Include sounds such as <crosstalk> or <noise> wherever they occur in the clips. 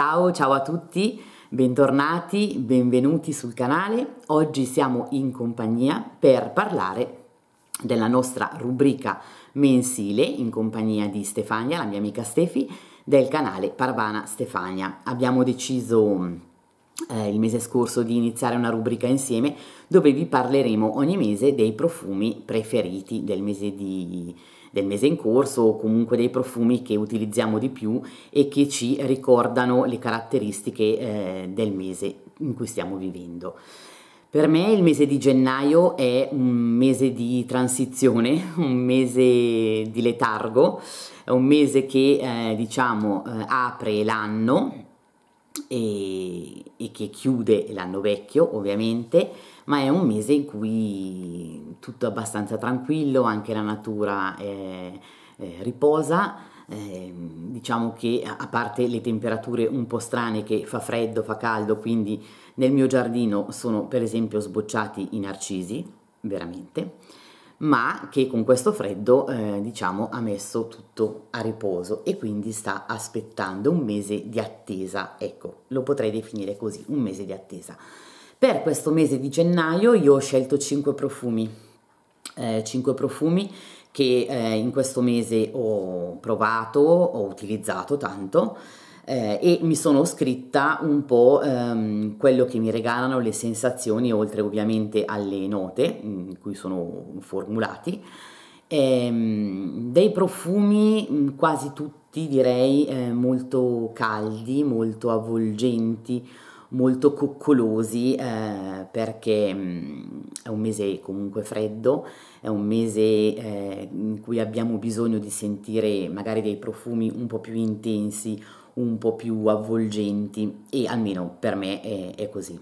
Ciao, ciao a tutti, bentornati, benvenuti sul canale. Oggi siamo in compagnia per parlare della nostra rubrica mensile in compagnia di Stefania, la mia amica Stefi, del canale Parvana Stefania. Abbiamo deciso eh, il mese scorso di iniziare una rubrica insieme dove vi parleremo ogni mese dei profumi preferiti del mese di del mese in corso o comunque dei profumi che utilizziamo di più e che ci ricordano le caratteristiche eh, del mese in cui stiamo vivendo. Per me il mese di gennaio è un mese di transizione, <laughs> un mese di letargo, è un mese che eh, diciamo eh, apre l'anno e, e che chiude l'anno vecchio ovviamente ma è un mese in cui tutto è abbastanza tranquillo, anche la natura è, eh, è eh, riposa, eh, diciamo che a parte le temperature un po' strane che fa freddo, fa caldo, quindi nel mio giardino sono per esempio sbocciati i narcisi, veramente, ma che con questo freddo eh, diciamo ha messo tutto a riposo e quindi sta aspettando un mese di attesa, ecco, lo potrei definire così, un mese di attesa. Per questo mese di gennaio io ho scelto 5 profumi, eh, 5 profumi che eh, in questo mese ho provato, ho utilizzato tanto eh, e mi sono scritta un po' ehm, quello che mi regalano le sensazioni oltre ovviamente alle note mm, in cui sono formulati. Ehm, dei profumi mm, quasi tutti direi eh, molto caldi, molto avvolgenti, molto coccolosi eh, perché mh, mm, è un mese comunque freddo, è un mese eh, in cui abbiamo bisogno di sentire magari dei profumi un po' più intensi, un po' più avvolgenti e almeno per me è, è così.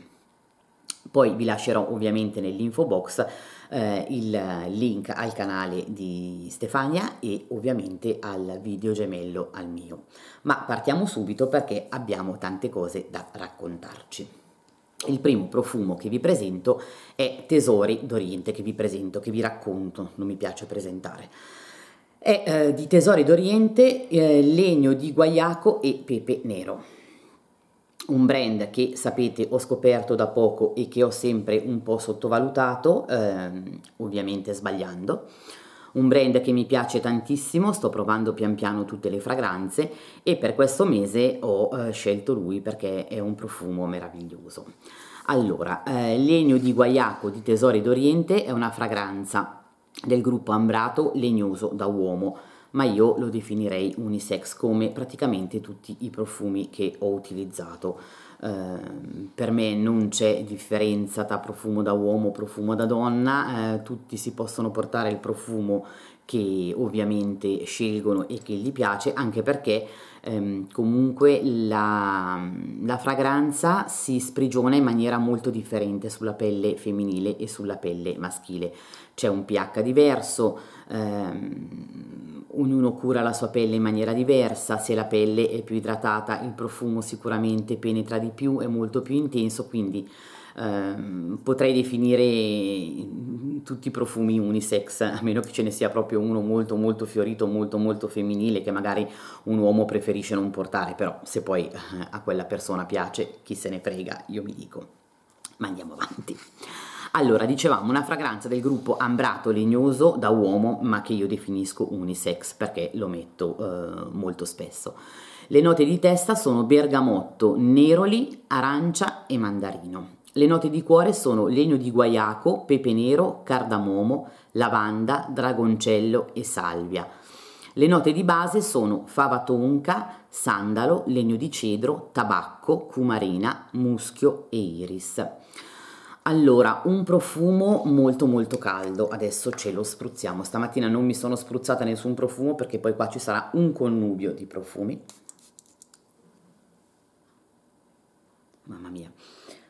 Poi vi lascerò ovviamente nell'info box eh, il link al canale di Stefania e ovviamente al video gemello al mio. Ma partiamo subito perché abbiamo tante cose da raccontarci. Il primo profumo che vi presento è Tesori d'Oriente, che vi presento, che vi racconto, non mi piace presentare. È eh, di Tesori d'Oriente, eh, legno di guaiaco e pepe nero un brand che sapete ho scoperto da poco e che ho sempre un po' sottovalutato, ehm, ovviamente sbagliando. Un brand che mi piace tantissimo, sto provando pian piano tutte le fragranze e per questo mese ho eh, scelto lui perché è un profumo meraviglioso. Allora, eh, Legno di Guaiaco di Tesori d'Oriente è una fragranza del gruppo Ambrato Legnoso da Uomo ma io lo definirei unisex come praticamente tutti i profumi che ho utilizzato. Eh, per me non c'è differenza tra profumo da uomo e profumo da donna, eh, tutti si possono portare il profumo che ovviamente scelgono e che gli piace anche perché ehm, comunque la, la, fragranza si sprigiona in maniera molto differente sulla pelle femminile e sulla pelle maschile c'è un pH diverso ehm, ognuno cura la sua pelle in maniera diversa se la pelle è più idratata il profumo sicuramente penetra di più è molto più intenso quindi Ehm, potrei definire tutti i profumi unisex, a meno che ce ne sia proprio uno molto molto fiorito, molto molto femminile che magari un uomo preferisce non portare, però se poi eh, a quella persona piace, chi se ne frega, io mi dico. Ma andiamo avanti. Allora, dicevamo una fragranza del gruppo ambrato legnoso da uomo, ma che io definisco unisex perché lo metto eh, molto spesso. Le note di testa sono bergamotto, neroli, arancia e mandarino. Le note di cuore sono legno di guaiaco, pepe nero, cardamomo, lavanda, dragoncello e salvia. Le note di base sono fava tonca, sandalo, legno di cedro, tabacco, cumarina, muschio e iris. Allora, un profumo molto molto caldo, adesso ce lo spruzziamo. Stamattina non mi sono spruzzata nessun profumo perché poi qua ci sarà un connubio di profumi. Mamma mia.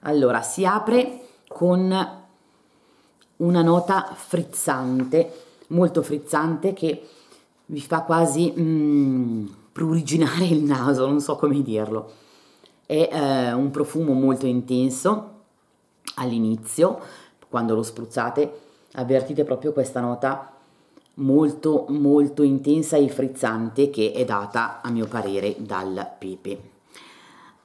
Allora, si apre con una nota frizzante, molto frizzante, che vi fa quasi mm, pruriginare il naso, non so come dirlo. È eh, un profumo molto intenso all'inizio, quando lo spruzzate avvertite proprio questa nota molto molto intensa e frizzante che è data a mio parere dal pepe.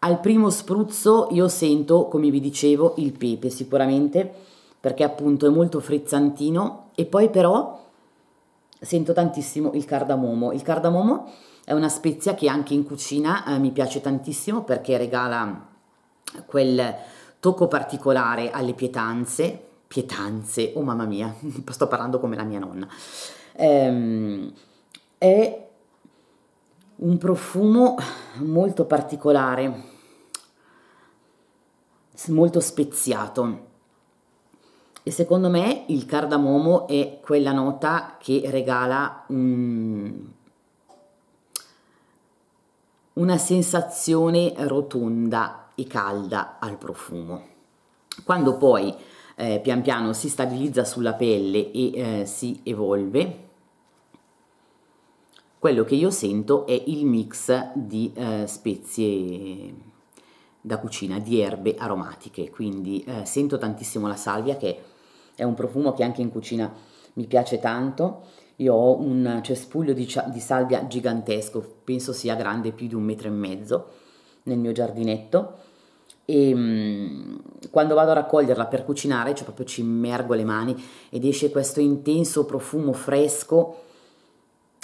Al primo spruzzo io sento, come vi dicevo, il pepe sicuramente, perché appunto è molto frizzantino e poi però sento tantissimo il cardamomo. Il cardamomo è una spezia che anche in cucina eh, mi piace tantissimo perché regala quel tocco particolare alle pietanze, pietanze, oh mamma mia, <laughs> sto parlando come la mia nonna. Ehm, è un profumo molto particolare molto speziato. E secondo me il cardamomo è quella nota che regala un, una sensazione rotonda e calda al profumo. Quando poi eh, pian piano si stabilizza sulla pelle e eh, si evolve, quello che io sento è il mix di eh, spezie da cucina di erbe aromatiche, quindi eh, sento tantissimo la salvia che è un profumo che anche in cucina mi piace tanto. Io ho un cespuglio di, di salvia gigantesco, penso sia grande più di un metro e mezzo nel mio giardinetto e ehm, quando vado a raccoglierla per cucinare, cioè proprio ci immergo le mani ed esce questo intenso profumo fresco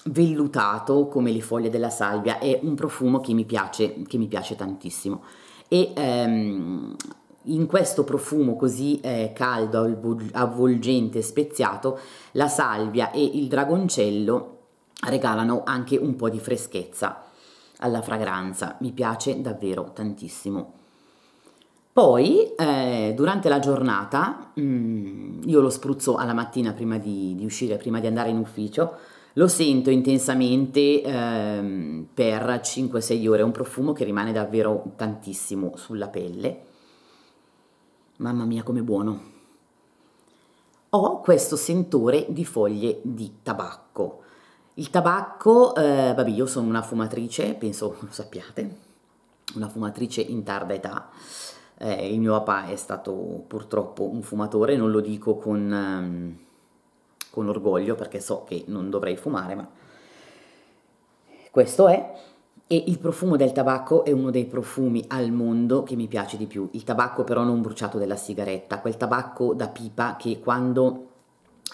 vellutato come le foglie della salvia, è un profumo che mi piace, che mi piace tantissimo e ehm, in questo profumo così eh, caldo, avvolgente, speziato, la salvia e il dragoncello regalano anche un po' di freschezza alla fragranza, mi piace davvero tantissimo. Poi eh, durante la giornata, mh, mm, io lo spruzzo alla mattina prima di, di uscire, prima di andare in ufficio, lo sento intensamente ehm, per 5-6 ore, è un profumo che rimane davvero tantissimo sulla pelle. Mamma mia come buono! Ho questo sentore di foglie di tabacco. Il tabacco, eh, vabbè io sono una fumatrice, penso <laughs> lo sappiate, una fumatrice in tarda età. Eh, il mio papà è stato purtroppo un fumatore, non lo dico con... Ehm, con orgoglio perché so che non dovrei fumare, ma questo è. E il profumo del tabacco è uno dei profumi al mondo che mi piace di più. Il tabacco però non bruciato della sigaretta, quel tabacco da pipa che quando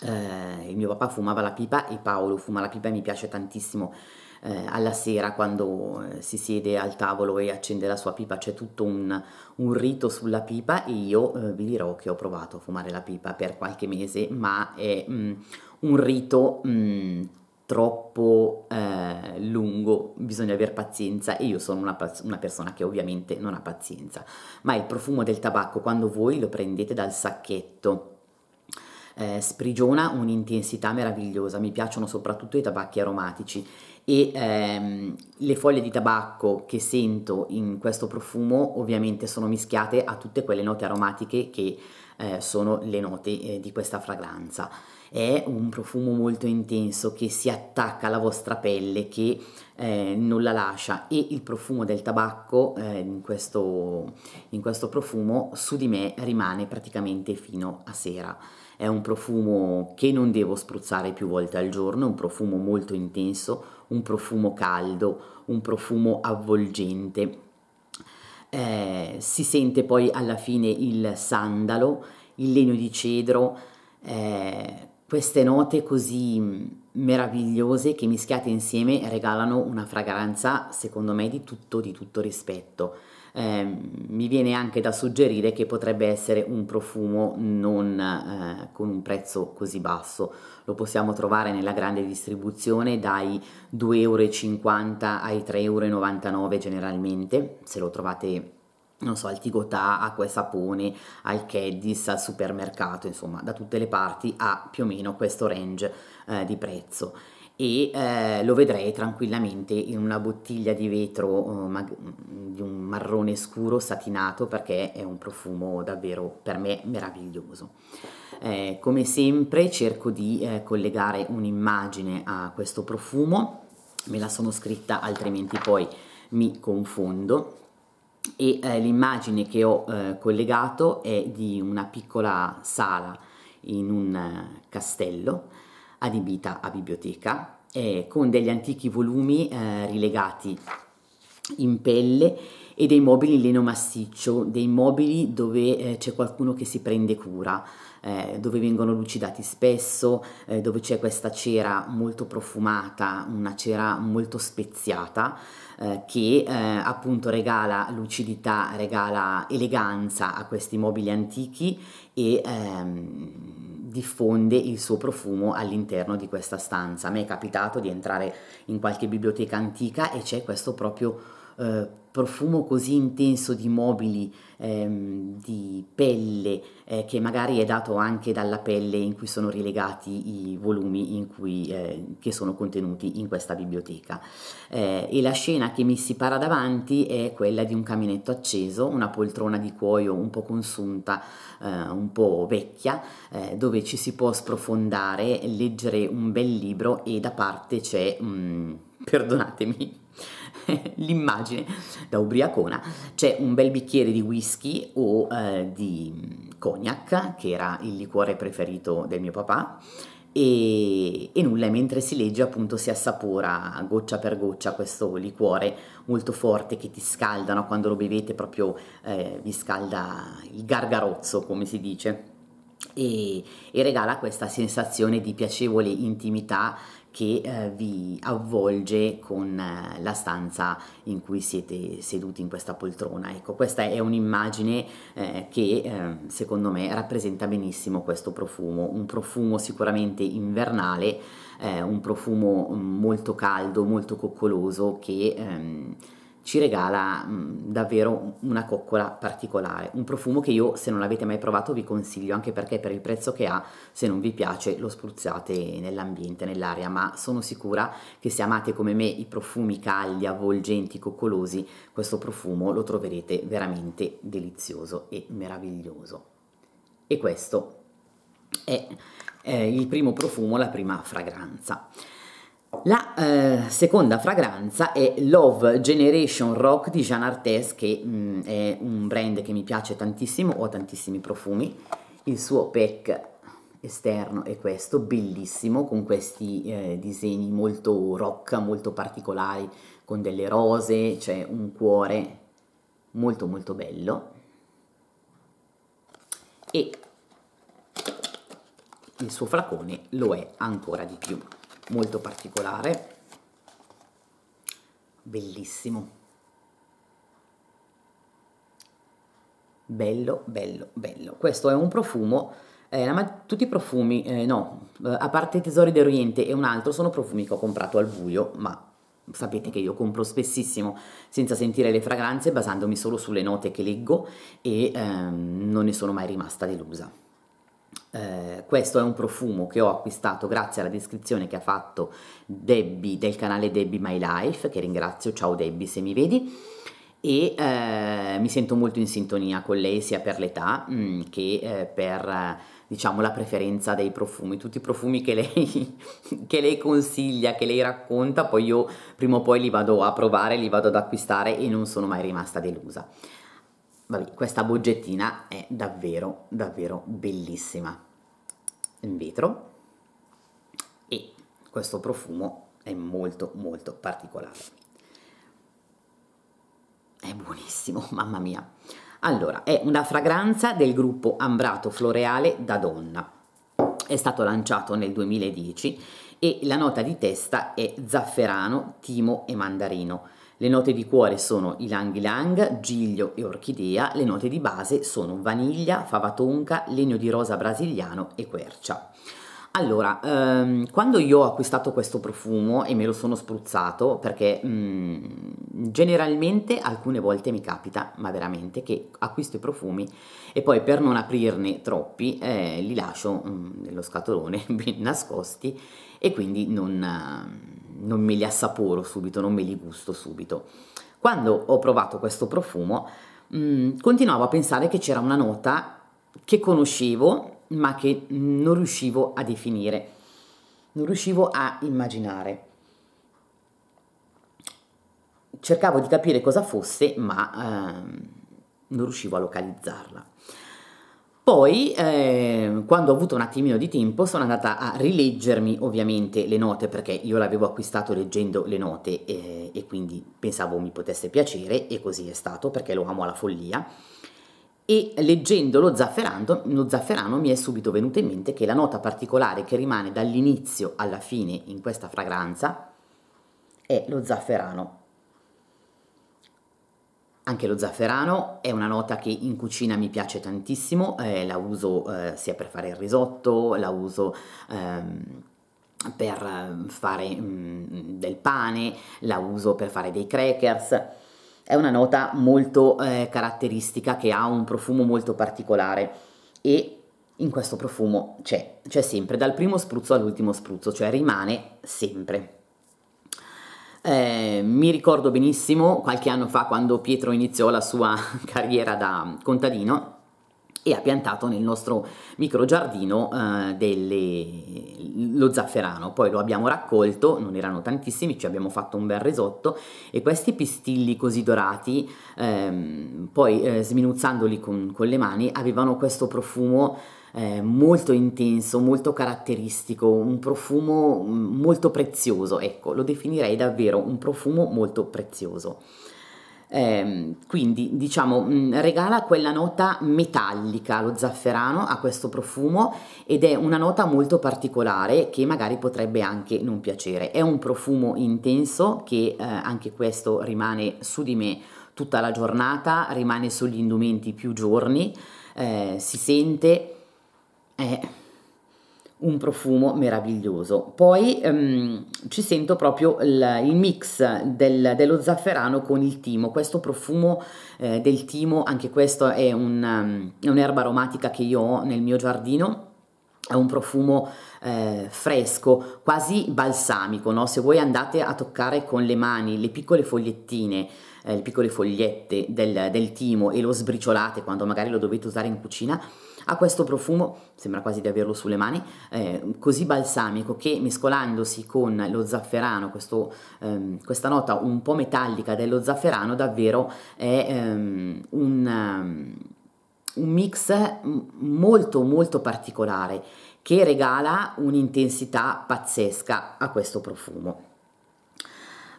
eh, il mio papà fumava la pipa e Paolo fuma la pipa e mi piace tantissimo eh, alla sera quando eh, si siede al tavolo e accende la sua pipa, c'è tutto un, un rito sulla pipa e io eh, vi dirò che ho provato a fumare la pipa per qualche mese, ma è mm, un rito mm, troppo eh, lungo, bisogna aver pazienza e io sono una, una, persona che ovviamente non ha pazienza, ma il profumo del tabacco quando voi lo prendete dal sacchetto eh, sprigiona un'intensità meravigliosa. Mi piacciono soprattutto i tabacchi aromatici e ehm, le foglie di tabacco che sento in questo profumo ovviamente sono mischiate a tutte quelle note aromatiche che eh, sono le note eh, di questa fragranza. È un profumo molto intenso che si attacca alla vostra pelle, che eh, non la lascia e il profumo del tabacco eh, in questo, in questo profumo su di me rimane praticamente fino a sera. È un profumo che non devo spruzzare più volte al giorno, è un profumo molto intenso, un profumo caldo, un profumo avvolgente. Eh, si sente poi alla fine il sandalo, il legno di cedro, eh, queste note così mm, meravigliose che mischiate insieme regalano una fragranza, secondo me, di tutto, di tutto rispetto eh, mi viene anche da suggerire che potrebbe essere un profumo non eh, con un prezzo così basso. Lo possiamo trovare nella grande distribuzione dai 2,50 euro ai 3,99 euro generalmente, se lo trovate non so, al Tigotà, a e sapone, al Keddis, al supermercato, insomma, da tutte le parti ha più o meno questo range eh, di prezzo e eh, lo vedrei tranquillamente in una bottiglia di vetro eh, di un marrone scuro satinato perché è un profumo davvero per me meraviglioso. Eh, come sempre cerco di eh, collegare un'immagine a questo profumo, me la sono scritta altrimenti poi mi confondo e eh, l'immagine che ho eh, collegato è di una piccola sala in un castello adibita a biblioteca, eh, con degli antichi volumi eh, rilegati in pelle e dei mobili in lino massiccio, dei mobili dove eh, c'è qualcuno che si prende cura, eh, dove vengono lucidati spesso, eh, dove c'è questa cera molto profumata, una cera molto speziata eh, che eh, appunto regala lucidità, regala eleganza a questi mobili antichi e ehm, diffonde il suo profumo all'interno di questa stanza. A me è capitato di entrare in qualche biblioteca antica e c'è questo proprio eh, profumo così intenso di mobili, ehm, di pelle, eh, che magari è dato anche dalla pelle in cui sono rilegati i volumi cui, eh, che sono contenuti in questa biblioteca. Eh, e la scena che mi si para davanti è quella di un caminetto acceso, una poltrona di cuoio un po' consunta, eh, un po' vecchia, dove ci si può sprofondare, leggere un bel libro e da parte c'è, mm, <laughs> perdonatemi, <laughs> l'immagine da ubriacona, c'è un bel bicchiere di whisky o eh, di cognac, che era il liquore preferito del mio papà, e, e, nulla, mentre si legge appunto si assapora goccia per goccia questo liquore molto forte che ti scaldano quando lo bevete proprio eh, vi scalda il gargarozzo come si dice e, e regala questa sensazione di piacevole intimità che eh, vi avvolge con eh, la stanza in cui siete seduti in questa poltrona. Ecco, questa è un'immagine eh, che ehm, secondo me rappresenta benissimo questo profumo, un profumo sicuramente invernale, eh, un profumo mm, molto caldo, molto coccoloso che... Ehm, ci regala mh, mm, davvero una coccola particolare, un profumo che io se non l'avete mai provato vi consiglio anche perché per il prezzo che ha se non vi piace lo spruzzate nell'ambiente, nell'aria, ma sono sicura che se amate come me i profumi caldi, avvolgenti, coccolosi, questo profumo lo troverete veramente delizioso e meraviglioso. E questo è eh, il primo profumo, la prima fragranza. La eh, seconda fragranza è Love Generation Rock di Jean Artes, che mh, mm, è un brand che mi piace tantissimo, ho tantissimi profumi. Il suo pack esterno è questo, bellissimo, con questi eh, disegni molto rock, molto particolari, con delle rose, c'è cioè un cuore molto molto bello. E il suo flacone lo è ancora di più molto particolare bellissimo bello bello bello questo è un profumo eh, la, tutti i profumi eh, no eh, a parte tesori d'oriente e un altro sono profumi che ho comprato al buio ma Sapete che io compro spessissimo senza sentire le fragranze, basandomi solo sulle note che leggo e ehm, non ne sono mai rimasta delusa. Eh, questo è un profumo che ho acquistato grazie alla descrizione che ha fatto Debbie del canale Debbie My Life, che ringrazio, ciao Debbie se mi vedi, e eh, mi sento molto in sintonia con lei sia per l'età mh, mm, che eh, per eh, diciamo la preferenza dei profumi, tutti i profumi che lei, <laughs> che lei, consiglia, che lei racconta, poi io prima o poi li vado a provare, li vado ad acquistare e non sono mai rimasta delusa vabbè, questa boggettina è davvero, davvero bellissima. In vetro e questo profumo è molto, molto particolare. È buonissimo, <laughs> mamma mia. Allora, è una fragranza del gruppo Ambrato Floreale da Donna. È stato lanciato nel 2010 e la nota di testa è zafferano, timo e mandarino le note di cuore sono ilang ilang, giglio e orchidea, le note di base sono vaniglia, fava tonca, legno di rosa brasiliano e quercia. Allora, ehm, quando io ho acquistato questo profumo e me lo sono spruzzato, perché mh, mm, generalmente alcune volte mi capita, ma veramente, che acquisto i profumi e poi per non aprirne troppi eh, li lascio mh, mm, nello scatolone <laughs> ben nascosti e quindi non... Eh, non me li assaporo subito, non me li gusto subito. Quando ho provato questo profumo, mh, mm, continuavo a pensare che c'era una nota che conoscevo, ma che non riuscivo a definire, non riuscivo a immaginare. Cercavo di capire cosa fosse, ma ehm, non riuscivo a localizzarla. Poi, eh, quando ho avuto un attimino di tempo, sono andata a rileggermi ovviamente le note perché io l'avevo acquistato leggendo le note eh, e quindi pensavo mi potesse piacere e così è stato perché lo amo alla follia. E leggendo lo lo zafferano mi è subito venuto in mente che la nota particolare che rimane dall'inizio alla fine in questa fragranza è lo zafferano anche lo zafferano è una nota che in cucina mi piace tantissimo, eh, la uso eh, sia per fare il risotto, la uso ehm, per ehm, fare mh, mm, del pane, la uso per fare dei crackers. È una nota molto eh, caratteristica che ha un profumo molto particolare e in questo profumo c'è, c'è sempre, dal primo spruzzo all'ultimo spruzzo, cioè rimane sempre. Eh, mi ricordo benissimo qualche anno fa quando Pietro iniziò la sua <laughs> carriera da contadino e ha piantato nel nostro microgiardino eh, delle... lo zafferano, poi lo abbiamo raccolto, non erano tantissimi, ci abbiamo fatto un bel risotto e questi pistilli così dorati, ehm, poi eh, sminuzzandoli con, con le mani, avevano questo profumo eh, molto intenso, molto caratteristico, un profumo mm, molto prezioso, ecco, lo definirei davvero un profumo molto prezioso. Eh, quindi diciamo mm, regala quella nota metallica lo zafferano a questo profumo ed è una nota molto particolare che magari potrebbe anche non piacere. È un profumo intenso che eh, anche questo rimane su di me tutta la giornata, rimane sugli indumenti più giorni, eh, si sente è un profumo meraviglioso. Poi ehm, ci sento proprio il, il mix del, dello zafferano con il timo, questo profumo eh, del timo, anche questo è un'erba um, aromatica che io ho nel mio giardino è un profumo eh, fresco, quasi balsamico, no? se voi andate a toccare con le mani le piccole fogliettine, eh, le piccole fogliette del, del timo e lo sbriciolate quando magari lo dovete usare in cucina, ha questo profumo, sembra quasi di averlo sulle mani, eh, così balsamico che mescolandosi con lo zafferano, questo, ehm, questa nota un po' metallica dello zafferano, davvero è ehm, un, ehm, un mix molto molto particolare che regala un'intensità pazzesca a questo profumo.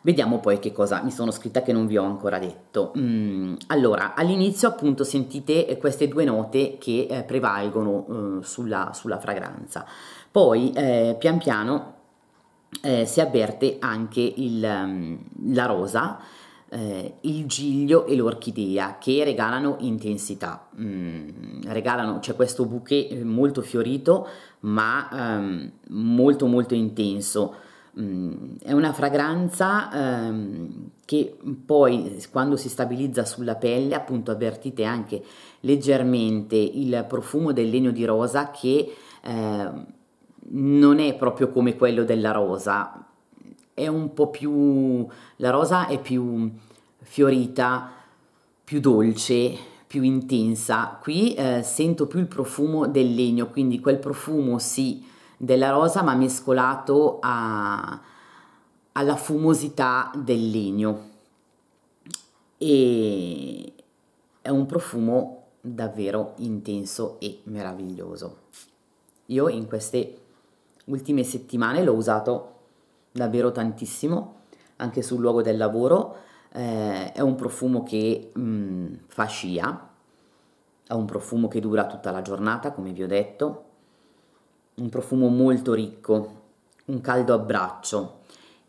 Vediamo poi che cosa mi sono scritta che non vi ho ancora detto. Mm, allora, all'inizio appunto sentite eh, queste due note che eh, prevalgono eh, sulla, sulla, fragranza. Poi eh, pian piano eh, si avverte anche il, mm, la rosa, eh, il giglio e l'orchidea che regalano intensità, mm, regalano, c'è cioè questo bouquet molto fiorito ma ehm, molto molto intenso, è una fragranza ehm, che poi quando si stabilizza sulla pelle appunto avvertite anche leggermente il profumo del legno di rosa che eh, non è proprio come quello della rosa, è un po' più, la rosa è più fiorita, più dolce, più intensa, qui eh, sento più il profumo del legno, quindi quel profumo si della rosa ma mescolato a, alla fumosità del legno e è un profumo davvero intenso e meraviglioso. Io in queste ultime settimane l'ho usato davvero tantissimo anche sul luogo del lavoro, eh, è un profumo che mh, mm, fa scia, è un profumo che dura tutta la giornata come vi ho detto, un profumo molto ricco, un caldo abbraccio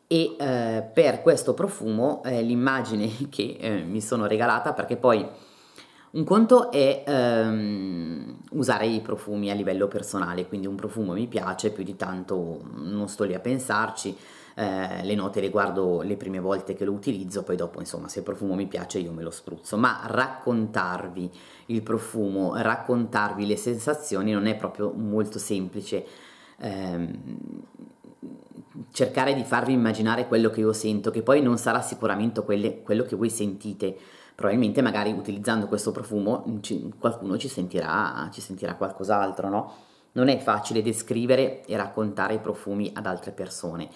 e eh, per questo profumo eh, l'immagine <laughs> che eh, mi sono regalata perché poi un conto è ehm, usare i profumi a livello personale, quindi un profumo mi piace più di tanto non sto lì a pensarci, eh, le note le guardo le prime volte che lo utilizzo, poi dopo insomma se il profumo mi piace io me lo spruzzo, ma raccontarvi il profumo, raccontarvi le sensazioni non è proprio molto semplice. Ehm, cercare di farvi immaginare quello che io sento, che poi non sarà sicuramente quelle, quello che voi sentite. Probabilmente magari utilizzando questo profumo ci, qualcuno ci sentirà, ci sentirà qualcos'altro, no? Non è facile descrivere e raccontare i profumi ad altre persone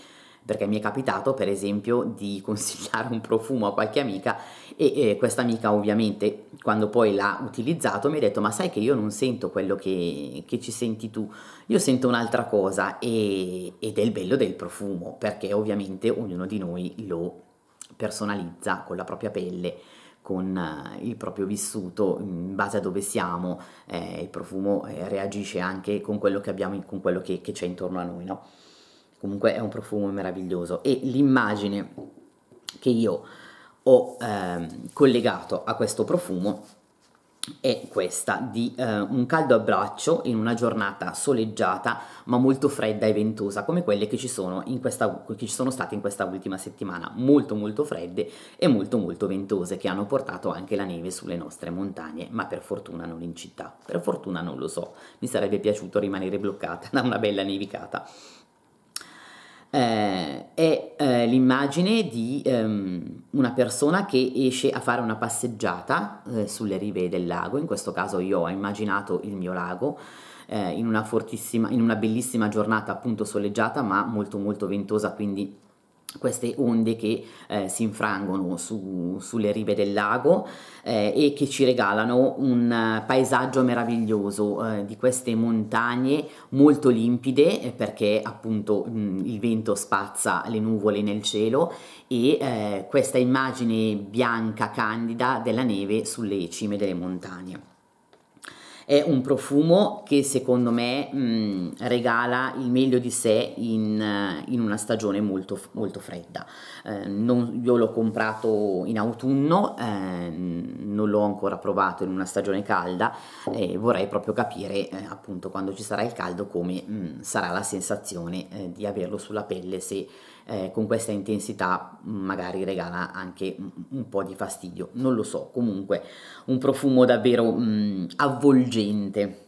perché mi è capitato per esempio di <laughs> consigliare un profumo a qualche amica e, e questa amica ovviamente quando poi l'ha utilizzato mi ha detto ma sai che io non sento quello che, che ci senti tu, io sento un'altra cosa e, ed è il bello del profumo perché ovviamente ognuno di noi lo personalizza con la propria pelle con eh, il proprio vissuto in base a dove siamo, eh, il profumo eh, reagisce anche con quello che abbiamo, con quello che, che c'è intorno a noi, no? comunque è un profumo meraviglioso e l'immagine che io ho eh, collegato a questo profumo è questa di eh, un caldo abbraccio in una giornata soleggiata ma molto fredda e ventosa come quelle che ci sono, in questa, che ci sono state in questa ultima settimana molto molto fredde e molto molto ventose che hanno portato anche la neve sulle nostre montagne ma per fortuna non in città per fortuna non lo so mi sarebbe piaciuto rimanere bloccata <laughs> da una bella nevicata eh, è eh, l'immagine di ehm, una persona che esce a fare una passeggiata eh, sulle rive del lago, in questo caso io ho immaginato il mio lago eh, in una, in, una bellissima giornata appunto soleggiata ma molto molto ventosa, quindi queste onde che eh, si infrangono su, sulle rive del lago eh, e che ci regalano un eh, paesaggio meraviglioso eh, di queste montagne molto limpide eh, perché appunto mh, mm, il vento spazza le nuvole nel cielo e eh, questa immagine bianca candida della neve sulle cime delle montagne. È un profumo che secondo me mh, mm, regala il meglio di sé in, eh, in una stagione molto, molto fredda. Eh, non, io l'ho comprato in autunno, eh, non l'ho ancora provato in una stagione calda e eh, vorrei proprio capire eh, appunto quando ci sarà il caldo come mh, mm, sarà la sensazione eh, di averlo sulla pelle se eh, con questa intensità mm, magari regala anche un, un, po' di fastidio, non lo so, comunque un profumo davvero mm, avvolgente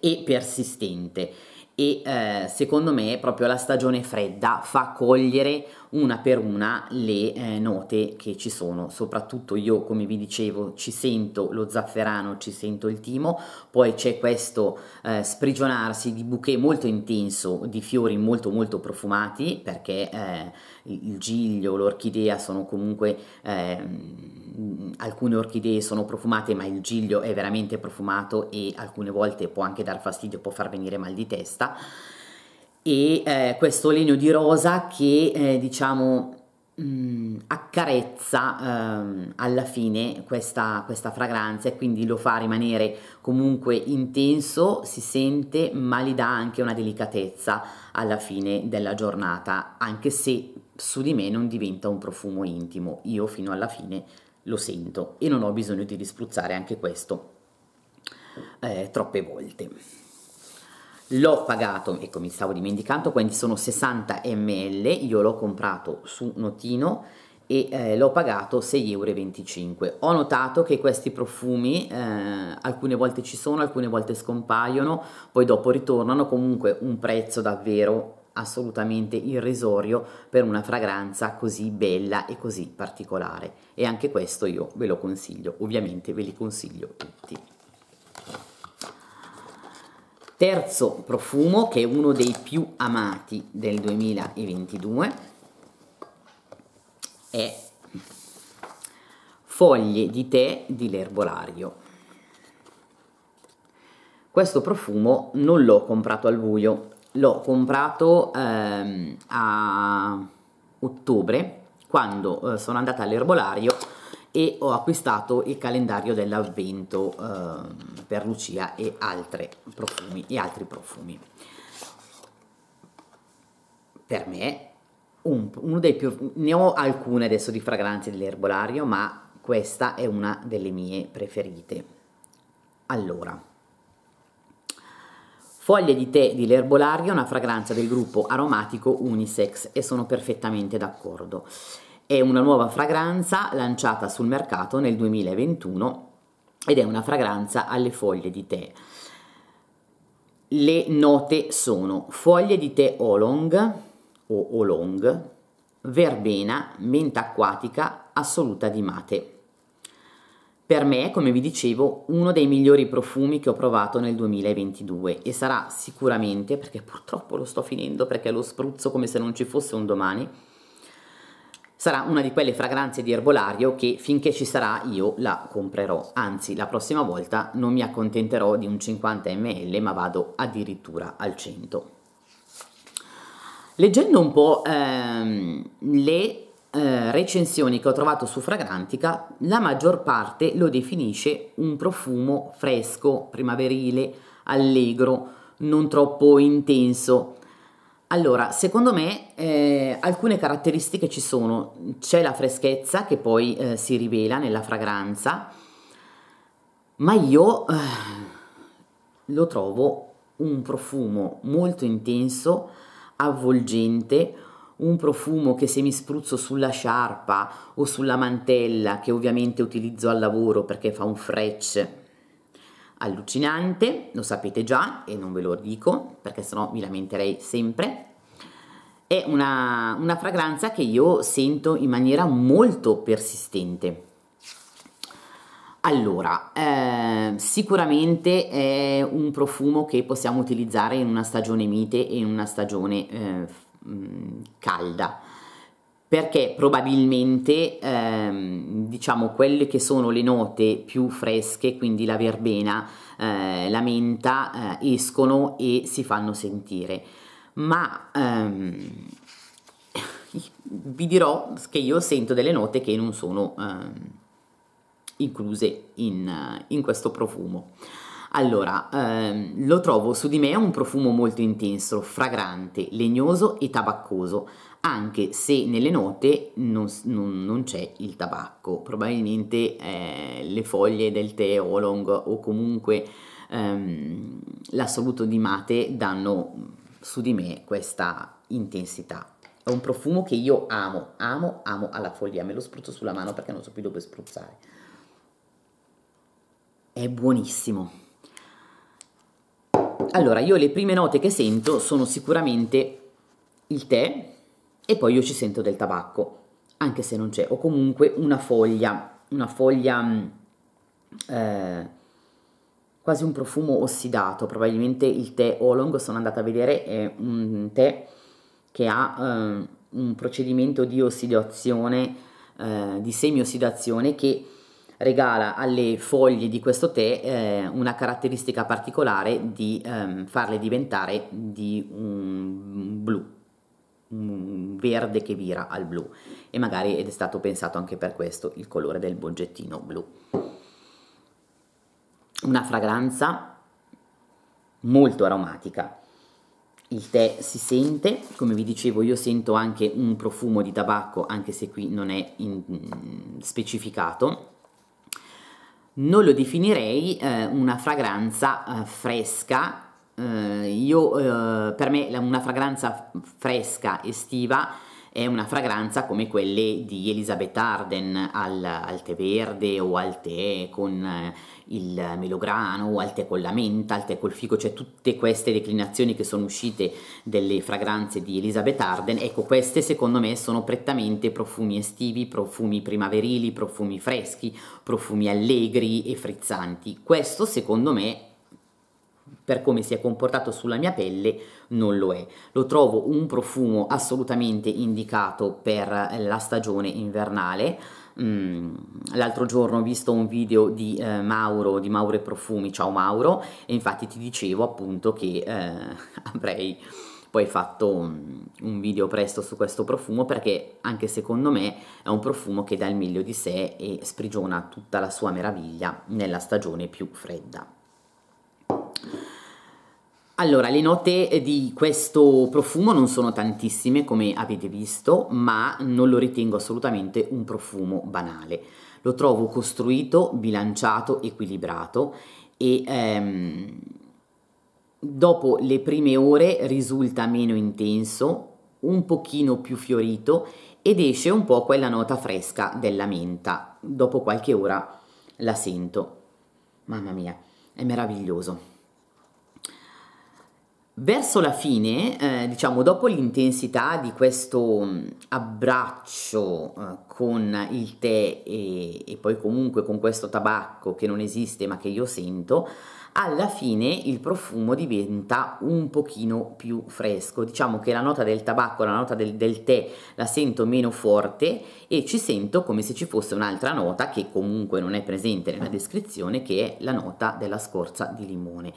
e persistente e eh, secondo me proprio la stagione fredda fa cogliere una per una le eh, note che ci sono. Soprattutto io, come vi dicevo, ci sento lo zafferano, ci sento il timo, poi c'è questo eh, sprigionarsi di bouquet molto intenso, di fiori molto molto profumati, perché eh, il giglio, l'orchidea sono comunque... Ehm, alcune orchidee sono profumate, ma il giglio è veramente profumato e alcune volte può anche dar fastidio, può far venire mal di testa e eh, questo legno di rosa che eh, diciamo mh, mm, accarezza ehm, alla fine questa, questa fragranza e quindi lo fa rimanere comunque intenso, si sente ma gli dà anche una delicatezza alla fine della giornata anche se su di me non diventa un profumo intimo, io fino alla fine lo sento e non ho bisogno di rispruzzare anche questo eh, troppe volte l'ho pagato, ecco mi stavo dimenticando, quindi sono 60 ml, io l'ho comprato su Notino e eh, l'ho pagato 6,25 euro. Ho notato che questi profumi eh, alcune volte ci sono, alcune volte scompaiono, poi dopo ritornano comunque un prezzo davvero assolutamente irrisorio per una fragranza così bella e così particolare e anche questo io ve lo consiglio, ovviamente ve li consiglio tutti. Terzo profumo, che è uno dei più amati del 2022, è Foglie di tè di l'erbolario. Questo profumo non l'ho comprato al buio, l'ho comprato ehm, a ottobre quando eh, sono andata all'erbolario e ho acquistato il calendario dell'avvento eh, per Lucia e, profumi, e altri profumi. Per me, un, uno dei più... ne ho alcune adesso di fragranze dell'erbolario, ma questa è una delle mie preferite. Allora, foglie di tè di l'erbolario, una fragranza del gruppo aromatico unisex e sono perfettamente d'accordo. È una nuova fragranza lanciata sul mercato nel 2021 ed è una fragranza alle foglie di tè. Le note sono foglie di tè oolong o Olong, verbena, menta acquatica, assoluta di mate. Per me, come vi dicevo, uno dei migliori profumi che ho provato nel 2022 e sarà sicuramente, perché purtroppo lo sto finendo perché lo spruzzo come se non ci fosse un domani, sarà una di quelle fragranze di erbolario che finché ci sarà io la comprerò, anzi la prossima volta non mi accontenterò di un 50 ml ma vado addirittura al 100. Leggendo un po' ehm, le eh, recensioni che ho trovato su Fragrantica, la maggior parte lo definisce un profumo fresco, primaverile, allegro, non troppo intenso, allora, secondo me eh, alcune caratteristiche ci sono, c'è la freschezza che poi eh, si rivela nella fragranza, ma io eh, lo trovo un profumo molto intenso, avvolgente, un profumo che se mi spruzzo sulla sciarpa o sulla mantella, che ovviamente utilizzo al lavoro perché fa un frecce allucinante, lo sapete già e non ve lo dico perché sennò vi lamenterei sempre. È una, una fragranza che io sento in maniera molto persistente. Allora, eh, sicuramente è un profumo che possiamo utilizzare in una stagione mite e in una stagione eh, mm, calda perché probabilmente ehm, diciamo quelle che sono le note più fresche, quindi la verbena, eh, la menta, eh, escono e si fanno sentire. Ma ehm, <laughs> vi dirò che io sento delle note che non sono ehm, incluse in, in, questo profumo. Allora, ehm, lo trovo su di me un profumo molto intenso, fragrante, legnoso e tabaccoso anche se nelle note non, non, non c'è il tabacco, probabilmente eh, le foglie del tè oolong o comunque ehm, l'assoluto di mate danno su di me questa intensità. È un profumo che io amo, amo, amo alla follia, me lo spruzzo sulla mano perché non so più dove spruzzare. È buonissimo. Allora, io le prime note che sento sono sicuramente il tè, e poi io ci sento del tabacco, anche se non c'è, o comunque una foglia, una foglia mm, eh, quasi un profumo ossidato, probabilmente il tè Oolong, sono andata a vedere, è un tè che ha eh, un procedimento di ossidazione, eh, di semiossidazione che regala alle foglie di questo tè eh, una caratteristica particolare di ehm, farle diventare di un blu un verde che vira al blu e magari ed è stato pensato anche per questo il colore del boggettino blu. Una fragranza molto aromatica. Il tè si sente, come vi dicevo io sento anche un profumo di tabacco anche se qui non è in, specificato. Non lo definirei eh, una fragranza eh, fresca eh, io, eh, per me una fragranza fresca estiva è una fragranza come quelle di Elisabeth Arden al, al tè verde o al tè con eh, il melograno o al tè con la menta, al tè col fico, cioè tutte queste declinazioni che sono uscite delle fragranze di Elisabeth Arden, ecco queste secondo me sono prettamente profumi estivi, profumi primaverili, profumi freschi, profumi allegri e frizzanti. Questo secondo me per come si è comportato sulla mia pelle non lo è. Lo trovo un profumo assolutamente indicato per la stagione invernale. Mm, l'altro giorno ho visto un video di eh, Mauro, di Mauro e Profumi, ciao Mauro, e infatti ti dicevo appunto che eh, <laughs> avrei poi fatto un, un, video presto su questo profumo perché anche secondo me è un profumo che dà il meglio di sé e sprigiona tutta la sua meraviglia nella stagione più fredda. Allora, le note eh, di questo profumo non sono tantissime, come avete visto, ma non lo ritengo assolutamente un profumo banale. Lo trovo costruito, bilanciato, equilibrato e ehm, dopo le prime ore risulta meno intenso, un pochino più fiorito ed esce un po' quella nota fresca della menta. Dopo qualche ora la sento. Mamma mia, è meraviglioso. Verso la fine, eh, diciamo, dopo l'intensità di questo mm, abbraccio eh, con il tè e, e, poi comunque con questo tabacco che non esiste ma che io sento, alla fine il profumo diventa un pochino più fresco. Diciamo che la nota del tabacco, la nota del, del tè la sento meno forte e ci sento come se ci fosse un'altra nota che comunque non è presente nella descrizione che è la nota della scorza di limone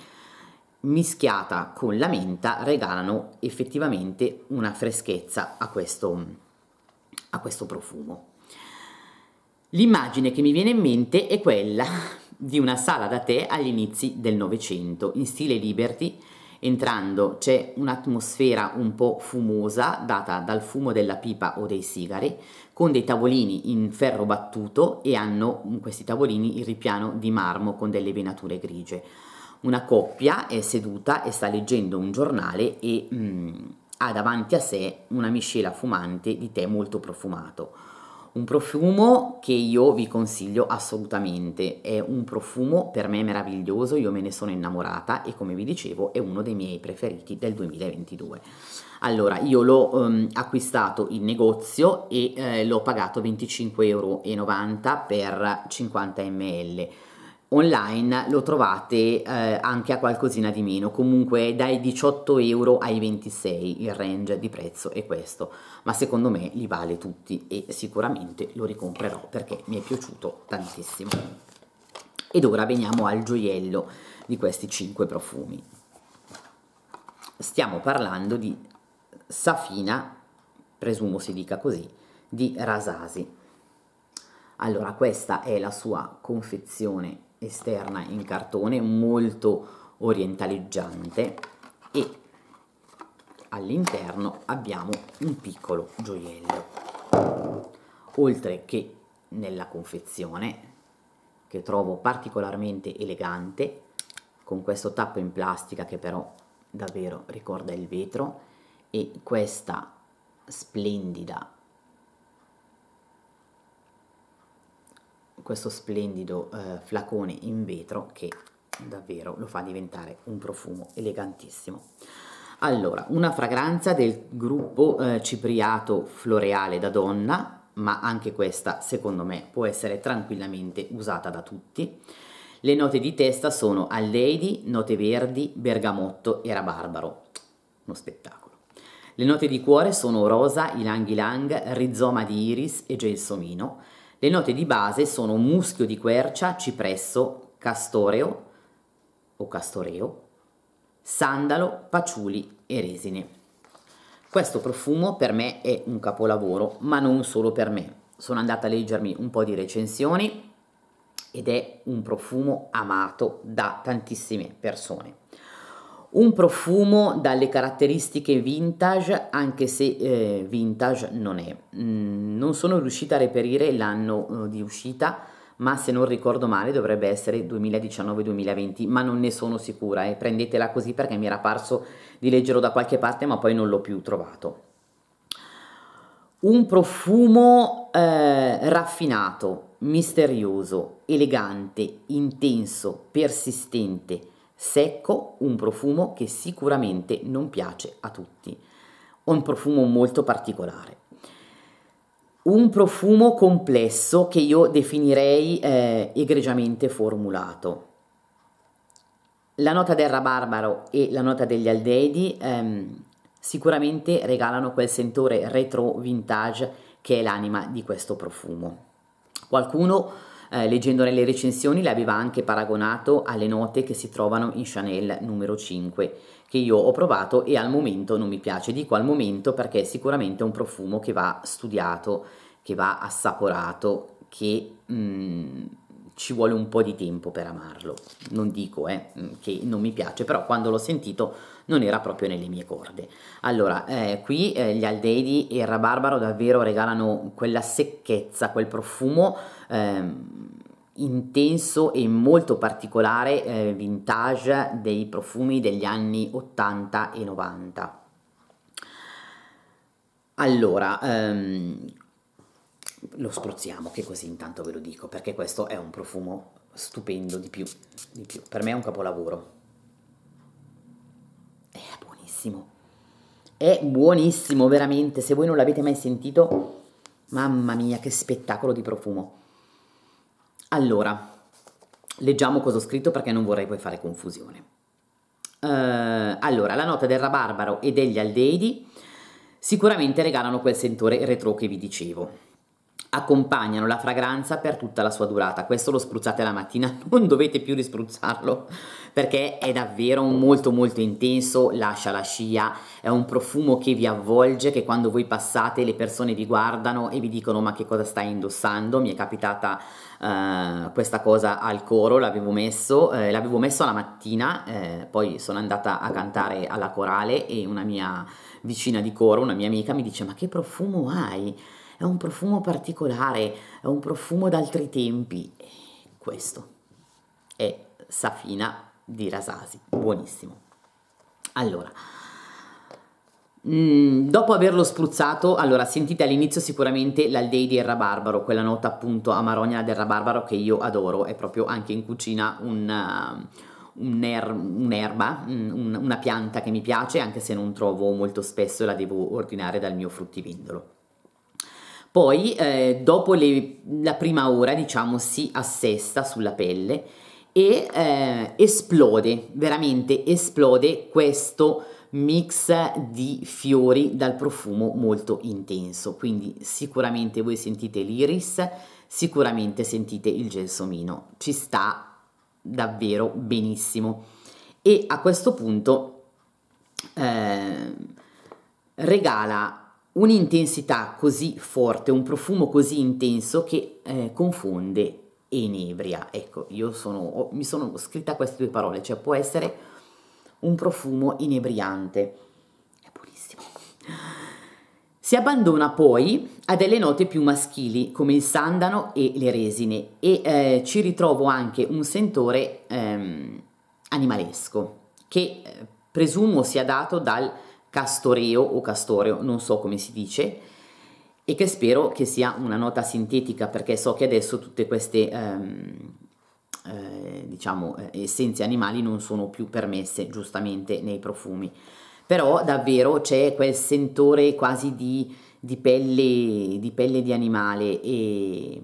mischiata con la menta regalano effettivamente una freschezza a questo, a questo profumo. L'immagine che mi viene in mente è quella di una sala da tè agli inizi del Novecento, in stile Liberty. Entrando c'è un'atmosfera un po' fumosa, data dal fumo della pipa o dei sigari, con dei tavolini in ferro battuto e hanno questi tavolini il ripiano di marmo con delle venature grigie una coppia è seduta e sta leggendo un giornale e mm, ha davanti a sé una miscela fumante di tè molto profumato. Un profumo che io vi consiglio assolutamente, è un profumo per me meraviglioso, io me ne sono innamorata e come vi dicevo è uno dei miei preferiti del 2022. Allora, io l'ho um, acquistato in negozio e eh, l'ho pagato 25,90 euro per 50 ml online lo trovate eh, anche a qualcosina di meno, comunque dai 18 euro ai 26 il range di prezzo è questo, ma secondo me li vale tutti e sicuramente lo ricomprerò perché mi è piaciuto tantissimo. Ed ora veniamo al gioiello di questi 5 profumi. Stiamo parlando di Safina, presumo si dica così, di Rasasi. Allora questa è la sua confezione esterna in cartone molto orientaleggiante e all'interno abbiamo un piccolo gioiello oltre che nella confezione che trovo particolarmente elegante con questo tappo in plastica che però davvero ricorda il vetro e questa splendida questo splendido eh, flacone in vetro che davvero lo fa diventare un profumo elegantissimo. Allora, una fragranza del gruppo eh, cipriato floreale da donna, ma anche questa secondo me può essere tranquillamente usata da tutti. Le note di testa sono alledi, note verdi, bergamotto e rabarbaro. Uno spettacolo. Le note di cuore sono rosa, ilang ilang, rizoma di iris e gelsomino. Le note di base sono muschio di quercia, cipresso, castoreo o castoreo, sandalo, paciuli e resine. Questo profumo per me è un capolavoro, ma non solo per me. Sono andata a leggermi un po' di recensioni ed è un profumo amato da tantissime persone un profumo dalle caratteristiche vintage, anche se eh, vintage non è. Mm, non sono riuscita a reperire l'anno eh, di uscita, ma se non ricordo male dovrebbe essere 2019-2020, ma non ne sono sicura, eh. prendetela così perché mi era parso di leggerlo da qualche parte, ma poi non l'ho più trovato. Un profumo eh, raffinato, misterioso, elegante, intenso, persistente, secco, un profumo che sicuramente non piace a tutti, un profumo molto particolare. Un profumo complesso che io definirei eh, egregiamente formulato. La nota del rabarbaro e la nota degli aldeidi ehm, sicuramente regalano quel sentore retro vintage che è l'anima di questo profumo. Qualcuno eh, leggendo nelle recensioni l'aveva anche paragonato alle note che si trovano in Chanel numero 5 che io ho provato e al momento non mi piace, dico al momento perché è sicuramente un profumo che va studiato, che va assaporato, che mh, mm, ci vuole un po' di tempo per amarlo. Non dico eh, mm, che non mi piace, però quando l'ho sentito non era proprio nelle mie corde. Allora, eh, qui eh, gli Aldeidi e il Rabarbaro davvero regalano quella secchezza, quel profumo ehm, intenso e molto particolare eh, vintage dei profumi degli anni 80 e 90. Allora, ehm, lo spruzziamo, che così intanto ve lo dico, perché questo è un profumo stupendo di più, di più. Per me è un capolavoro. È buonissimo. È buonissimo, veramente. Se voi non l'avete mai sentito, mamma mia, che spettacolo di profumo. Allora, leggiamo cosa ho scritto perché non vorrei poi fare confusione. Uh, allora, la nota del rabarbaro e degli aldeidi sicuramente regalano quel sentore retro che vi dicevo accompagnano la fragranza per tutta la sua durata. Questo lo spruzzate la mattina, <laughs> non dovete più rispruzzarlo perché è davvero molto molto intenso, lascia la scia, è un profumo che vi avvolge, che quando voi passate le persone vi guardano e vi dicono ma che cosa stai indossando, mi è capitata eh, questa cosa al coro, l'avevo messo, eh, l'avevo messo alla mattina, eh, poi sono andata a cantare alla corale e una mia vicina di coro, una mia amica mi dice ma che profumo hai? è un profumo particolare, è un profumo d'altri tempi. Questo è Safina di Rasasi, buonissimo. Allora, mm, dopo averlo spruzzato, allora sentite all'inizio sicuramente l'aldeidi e il rabarbaro, quella nota appunto amarogna del rabarbaro che io adoro, è proprio anche in cucina un, uh, un'er- un'erba, un, una pianta che mi piace, anche se non trovo molto spesso e la devo ordinare dal mio fruttivendolo. Poi, eh, dopo le, la prima ora, diciamo, si assesta sulla pelle e eh, esplode, veramente esplode questo mix di fiori dal profumo molto intenso. Quindi sicuramente voi sentite l'iris, sicuramente sentite il gelsomino. Ci sta davvero benissimo. E a questo punto eh, regala un'intensità così forte, un profumo così intenso che eh, confonde e inebria. Ecco, io sono, ho, mi sono scritta queste due parole, cioè può essere un profumo inebriante. È buonissimo. Si abbandona poi a delle note più maschili come il sandano e le resine e eh, ci ritrovo anche un sentore ehm, animalesco che eh, presumo sia dato dal castoreo o castoreo, non so come si dice, e che spero che sia una nota sintetica perché so che adesso tutte queste ehm, eh, diciamo, eh, essenze animali non sono più permesse giustamente nei profumi. Però davvero c'è quel sentore quasi di, di, pelle, di pelle di animale e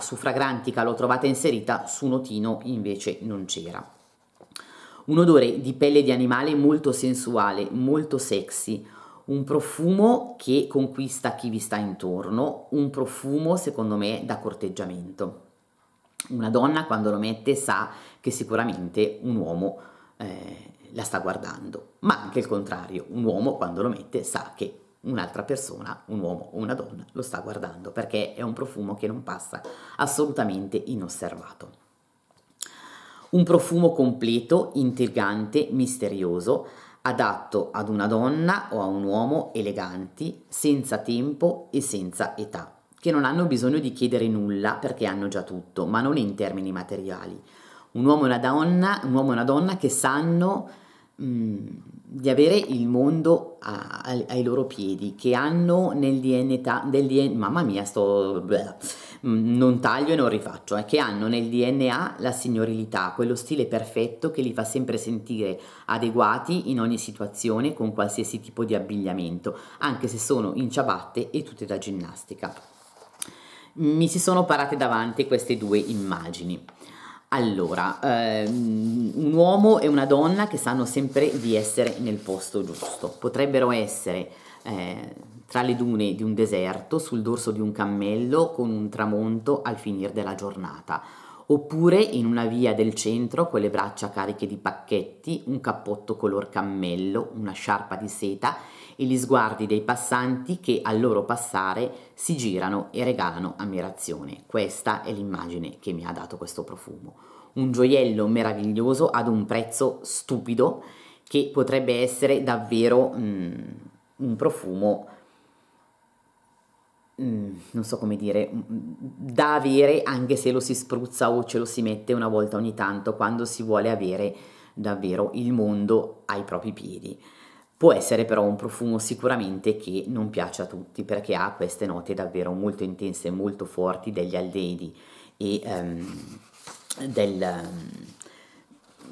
su fragrantica l'ho trovata inserita, su notino invece non c'era un odore di pelle di animale molto sensuale, molto sexy, un profumo che conquista chi vi sta intorno, un profumo secondo me da corteggiamento. Una donna quando lo mette sa che sicuramente un uomo eh, la sta guardando, ma anche il contrario, un uomo quando lo mette sa che un'altra persona, un uomo o una donna, lo sta guardando perché è un profumo che non passa assolutamente inosservato. Un profumo completo, intrigante, misterioso, adatto ad una donna o a un uomo eleganti, senza tempo e senza età, che non hanno bisogno di chiedere nulla perché hanno già tutto, ma non in termini materiali. Un uomo e una donna, un uomo e una donna che sanno mm, di avere il mondo a, a, ai loro piedi, che hanno nel DNA, del DNA, mamma mia, sto... Bleh, Mm, non taglio e non rifaccio, eh, che hanno nel DNA la signorilità, quello stile perfetto che li fa sempre sentire adeguati in ogni situazione con qualsiasi tipo di abbigliamento, anche se sono in ciabatte e tutte da ginnastica. Mi si sono parate davanti queste due immagini. Allora, ehm, un uomo e una donna che sanno sempre di essere nel posto giusto. Potrebbero essere eh, tra le dune di un deserto, sul dorso di un cammello, con un tramonto al finir della giornata. Oppure in una via del centro con le braccia cariche di pacchetti, un cappotto color cammello, una sciarpa di seta e gli sguardi dei passanti che al loro passare si girano e regalano ammirazione. Questa è l'immagine che mi ha dato questo profumo. Un gioiello meraviglioso ad un prezzo stupido che potrebbe essere davvero... Mm, un profumo, mm, non so come dire, da avere anche se lo si spruzza o ce lo si mette una volta ogni tanto quando si vuole avere davvero il mondo ai propri piedi. Può essere però un profumo sicuramente che non piace a tutti perché ha queste note davvero molto intense, e molto forti degli aldeidi e um, del, ehm,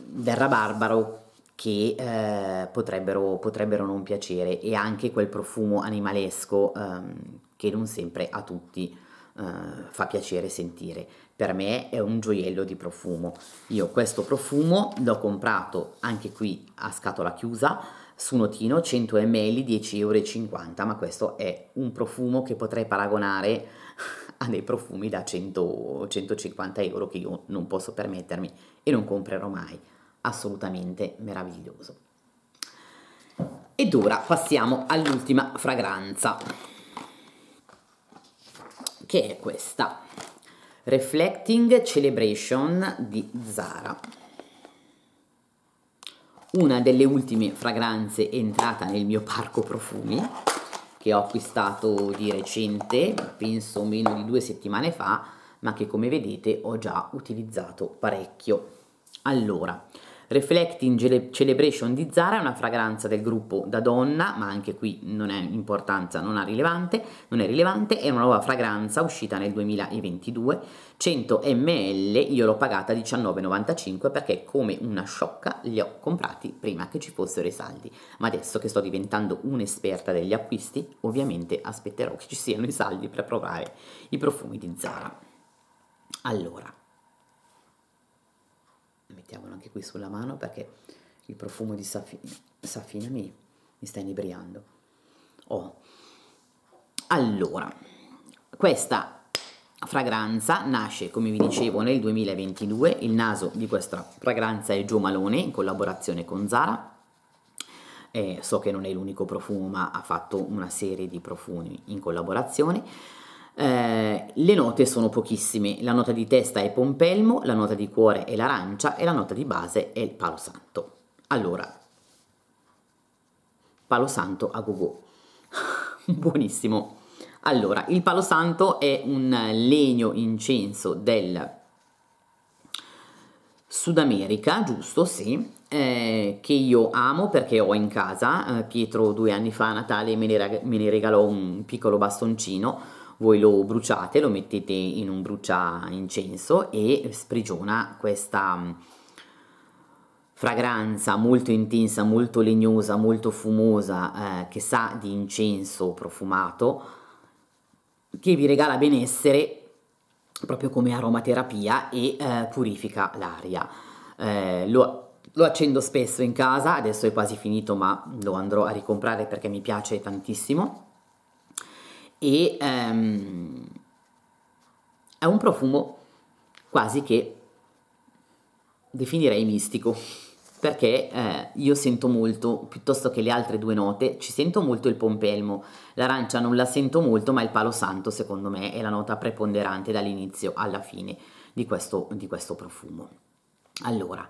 del rabarbaro che eh, potrebbero, potrebbero, non piacere e anche quel profumo animalesco ehm, che non sempre a tutti eh, fa piacere sentire. Per me è un gioiello di profumo. Io questo profumo l'ho comprato anche qui a scatola chiusa su Notino 100 ml 10,50 euro, ma questo è un profumo che potrei paragonare <laughs> a dei profumi da 100, 150 euro che io non posso permettermi e non comprerò mai assolutamente meraviglioso. Ed ora passiamo all'ultima fragranza, che è questa, Reflecting Celebration di Zara. Una delle ultime fragranze entrata nel mio parco profumi, che ho acquistato di recente, penso meno di due settimane fa, ma che come vedete ho già utilizzato parecchio. Allora, Reflecting Celebration di Zara è una fragranza del gruppo da donna, ma anche qui non è importanza, non, ha rilevante, non è rilevante, è una nuova fragranza uscita nel 2022, 100 ml, io l'ho pagata 19,95 perché come una sciocca li ho comprati prima che ci fossero i saldi, ma adesso che sto diventando un'esperta degli acquisti, ovviamente aspetterò che ci siano i saldi per provare i profumi di Zara. Allora, mettiamolo anche qui sulla mano perché il profumo di safina, safina mi, mi sta inebriando. Oh. Allora, questa fragranza nasce, come vi dicevo, nel 2022. Il naso di questa fragranza è Gio Malone in collaborazione con Zara. Eh, so che non è l'unico profumo, ma ha fatto una serie di profumi in collaborazione. Eh, le note sono pochissime, la nota di testa è pompelmo, la nota di cuore è l'arancia e la nota di base è il palo santo. Allora, palo santo a gogo. <laughs> Buonissimo. Allora, il palo santo è un legno incenso del Sud America, giusto, sì, eh, che io amo perché ho in casa. Eh, Pietro due anni fa a Natale me ne, me ne regalò un piccolo bastoncino voi lo bruciate, lo mettete in un brucia incenso e sprigiona questa mm, fragranza molto intensa, molto legnosa, molto fumosa, eh, che sa di incenso profumato, che vi regala benessere proprio come aromaterapia e eh, purifica l'aria. Eh, lo, lo, accendo spesso in casa, adesso è quasi finito ma lo andrò a ricomprare perché mi piace tantissimo e ehm, è un profumo quasi che definirei mistico perché eh, io sento molto, piuttosto che le altre due note, ci sento molto il pompelmo, l'arancia non la sento molto, ma il palo santo secondo me è la nota preponderante dall'inizio alla fine di questo, di questo profumo. Allora,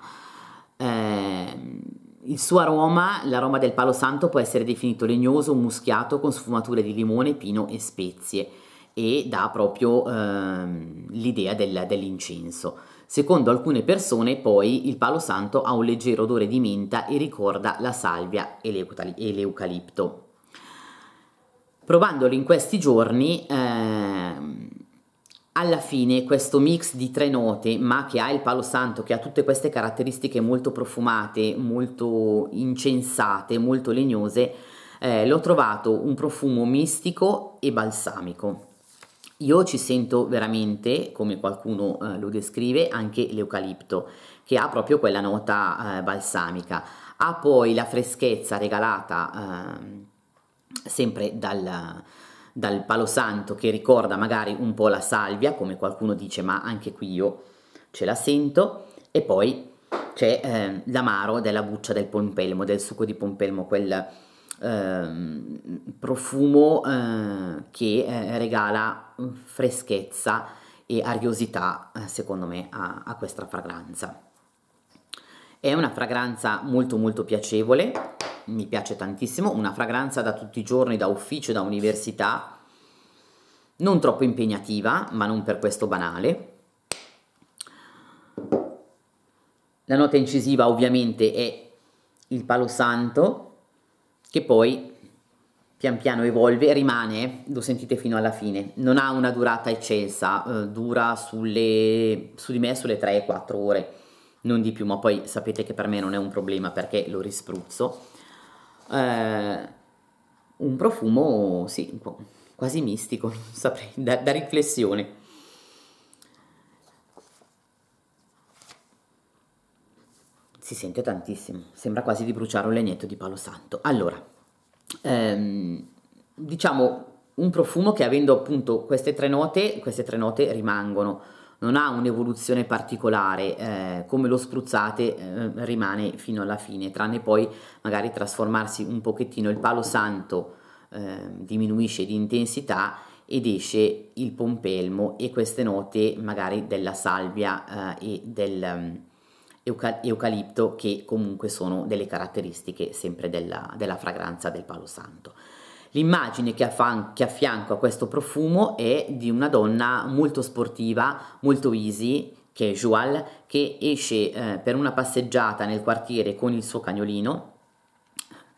ehm, il suo aroma, l'aroma del palo santo, può essere definito legnoso, muschiato, con sfumature di limone, pino e spezie e dà proprio ehm, l'idea del, dell'incenso. Secondo alcune persone, poi, il palo santo ha un leggero odore di menta e ricorda la salvia e l'eucalipto. Provandolo in questi giorni, ehm, alla fine questo mix di tre note, ma che ha il palo santo, che ha tutte queste caratteristiche molto profumate, molto incensate, molto legnose, eh, l'ho trovato un profumo mistico e balsamico. Io ci sento veramente, come qualcuno eh, lo descrive, anche l'eucalipto, che ha proprio quella nota eh, balsamica. Ha poi la freschezza regalata ehm, sempre dal, dal palo santo che ricorda magari un po' la salvia, come qualcuno dice, ma anche qui io ce la sento, e poi c'è eh, l'amaro della buccia del pompelmo, del succo di pompelmo, quel ehm, ehm, eh, profumo eh, che regala mm, freschezza e ariosità, eh, secondo me, a, a questa fragranza. È una fragranza molto molto piacevole, mi piace tantissimo, una fragranza da tutti i giorni, da ufficio, da università, non troppo impegnativa, ma non per questo banale. La nota incisiva ovviamente è il palo santo, che poi pian piano evolve, e rimane, lo sentite fino alla fine, non ha una durata eccelsa, eh, dura sulle, su di me sulle 3-4 ore non di più, ma poi sapete che per me non è un problema perché lo rispruzzo. Eh, un profumo, sì, quasi mistico, non saprei, <laughs> da, da riflessione. Si sente tantissimo, sembra quasi di bruciare un legnetto di palo santo. Allora, ehm, diciamo un profumo che avendo appunto queste tre note, queste tre note rimangono non ha un'evoluzione particolare, eh, come lo spruzzate eh, rimane fino alla fine, tranne poi magari trasformarsi un pochettino, il palo santo eh, diminuisce di intensità ed esce il pompelmo e queste note magari della salvia eh, e del ehm, eucalipto che comunque sono delle caratteristiche sempre della, della fragranza del palo santo. L'immagine che, che affianco a questo profumo è di una donna molto sportiva, molto easy, casual, che esce eh, per una passeggiata nel quartiere con il suo cagnolino,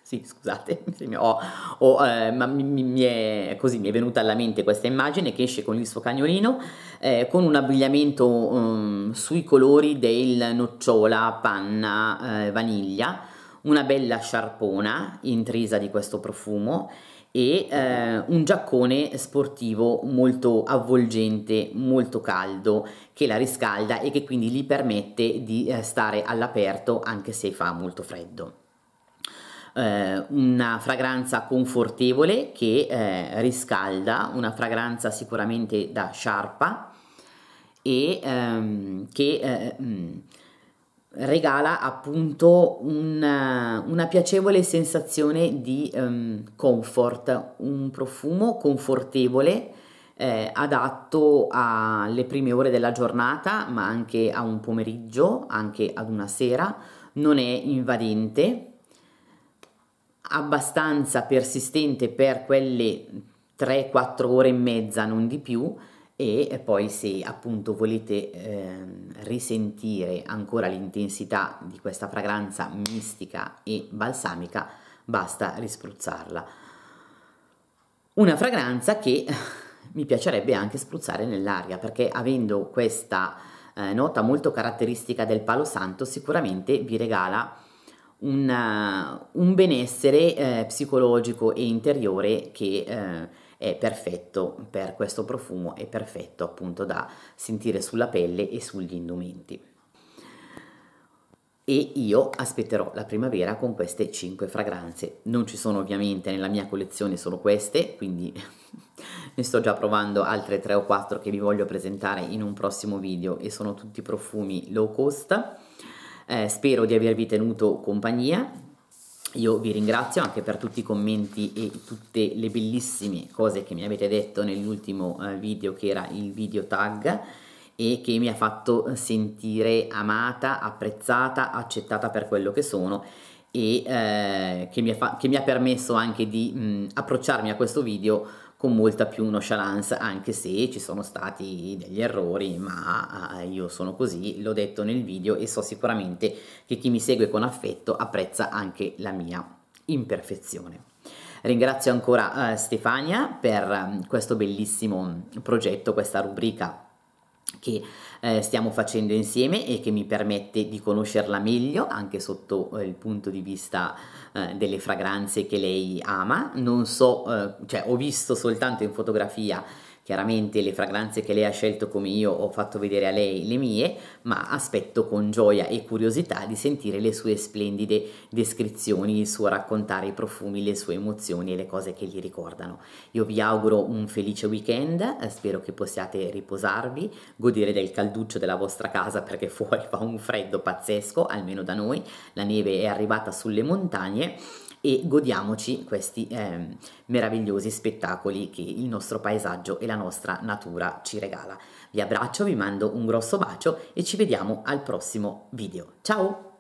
sì, scusate, <laughs> ho, ho, eh, ma mi, mi, è, così mi è venuta alla mente questa immagine che esce con il suo cagnolino eh, con un abbigliamento um, sui colori del nocciola, panna, eh, vaniglia, una bella sciarpona intrisa di questo profumo e eh, un giaccone sportivo molto avvolgente, molto caldo, che la riscalda e che quindi gli permette di eh, stare all'aperto anche se fa molto freddo. Eh, una fragranza confortevole che eh, riscalda, una fragranza sicuramente da sciarpa e ehm, che... Mh, eh, mm, regala appunto una, eh, una piacevole sensazione di um, comfort, un profumo confortevole eh, adatto alle prime ore della giornata ma anche a un pomeriggio, anche ad una sera, non è invadente, abbastanza persistente per quelle 3-4 ore e mezza, non di più, e poi se appunto volete eh, risentire ancora l'intensità di questa fragranza mistica e balsamica basta rispruzzarla. Una fragranza che <laughs> mi piacerebbe anche spruzzare nell'aria perché avendo questa eh, nota molto caratteristica del palo santo sicuramente vi regala una, eh, un benessere eh, psicologico e interiore che eh, è perfetto per questo profumo, è perfetto appunto da sentire sulla pelle e sugli indumenti. E io aspetterò la primavera con queste 5 fragranze. Non ci sono ovviamente nella mia collezione solo queste, quindi <laughs> ne sto già provando altre 3 o 4 che vi voglio presentare in un prossimo video e sono tutti profumi low cost. Eh, spero di avervi tenuto compagnia, io vi ringrazio anche per tutti i commenti e tutte le bellissime cose che mi avete detto nell'ultimo eh, video che era il video tag e che mi ha fatto sentire amata, apprezzata, accettata per quello che sono e eh, che, mi ha che, mi ha permesso anche di mh, approcciarmi a questo video con molta più nonchalance, anche se ci sono stati degli errori, ma eh, io sono così, l'ho detto nel video e so sicuramente che chi mi segue con affetto apprezza anche la mia imperfezione. Ringrazio ancora uh, Stefania per um, questo bellissimo progetto, questa rubrica che eh, stiamo facendo insieme e che mi permette di conoscerla meglio anche sotto eh, il punto di vista eh, delle fragranze che lei ama. Non so, eh, cioè ho visto soltanto in fotografia Chiaramente le fragranze che lei ha scelto come io ho fatto vedere a lei le mie, ma aspetto con gioia e curiosità di sentire le sue splendide descrizioni, il suo raccontare i profumi, le sue emozioni e le cose che gli ricordano. Io vi auguro un felice weekend, eh, spero che possiate riposarvi, godere del calduccio della vostra casa perché <laughs> fuori fa un freddo pazzesco, almeno da noi, la neve è arrivata sulle montagne e godiamoci questi eh, meravigliosi spettacoli che il nostro paesaggio e la nostra natura ci regala. Vi abbraccio, vi mando un grosso bacio e ci vediamo al prossimo video. Ciao!